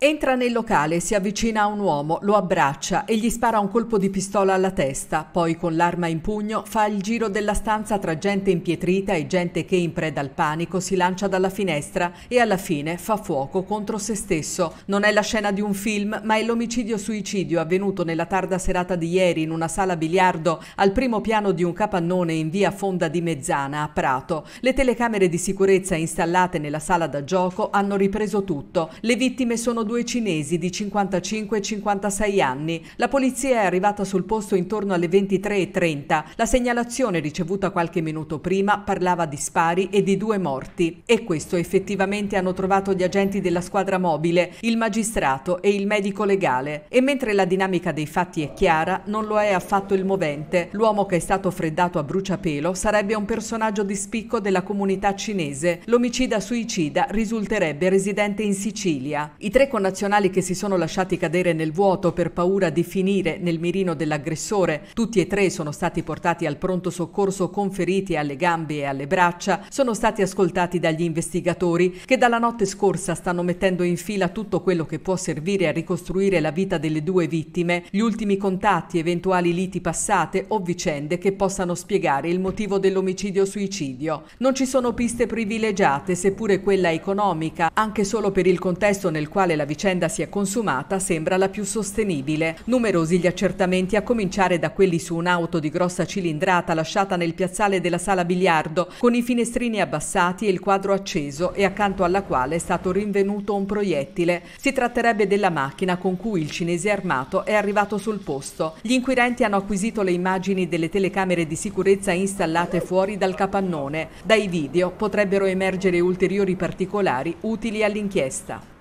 Entra nel locale, si avvicina a un uomo, lo abbraccia e gli spara un colpo di pistola alla testa, poi con l'arma in pugno fa il giro della stanza tra gente impietrita e gente che in preda al panico si lancia dalla finestra e alla fine fa fuoco contro se stesso. Non è la scena di un film, ma è l'omicidio-suicidio avvenuto nella tarda serata di ieri in una sala biliardo al primo piano di un capannone in via Fonda di Mezzana a Prato. Le telecamere di sicurezza installate nella sala da gioco hanno ripreso tutto. Le vittime sono due cinesi di 55 e 56 anni. La polizia è arrivata sul posto intorno alle 23.30. La segnalazione ricevuta qualche minuto prima parlava di spari e di due morti. E questo effettivamente hanno trovato gli agenti della squadra mobile, il magistrato e il medico legale. E mentre la dinamica dei fatti è chiara, non lo è affatto il movente. L'uomo che è stato freddato a bruciapelo sarebbe un personaggio di spicco della comunità cinese. L'omicida suicida risulterebbe residente in Sicilia. I tre connazionali che si sono lasciati cadere nel vuoto per paura di finire nel mirino dell'aggressore. Tutti e tre sono stati portati al pronto soccorso con feriti alle gambe e alle braccia. Sono stati ascoltati dagli investigatori che dalla notte scorsa stanno mettendo in fila tutto quello che può servire a ricostruire la vita delle due vittime, gli ultimi contatti, eventuali liti passate o vicende che possano spiegare il motivo dell'omicidio-suicidio. Non ci sono piste privilegiate, seppure quella economica, anche solo per il contesto nel quale la vicenda si è consumata sembra la più sostenibile. Numerosi gli accertamenti, a cominciare da quelli su un'auto di grossa cilindrata lasciata nel piazzale della sala biliardo, con i finestrini abbassati e il quadro acceso e accanto alla quale è stato rinvenuto un proiettile. Si tratterebbe della macchina con cui il cinese armato è arrivato sul posto. Gli inquirenti hanno acquisito le immagini delle telecamere di sicurezza installate fuori dal capannone. Dai video potrebbero emergere ulteriori particolari utili all'inchiesta.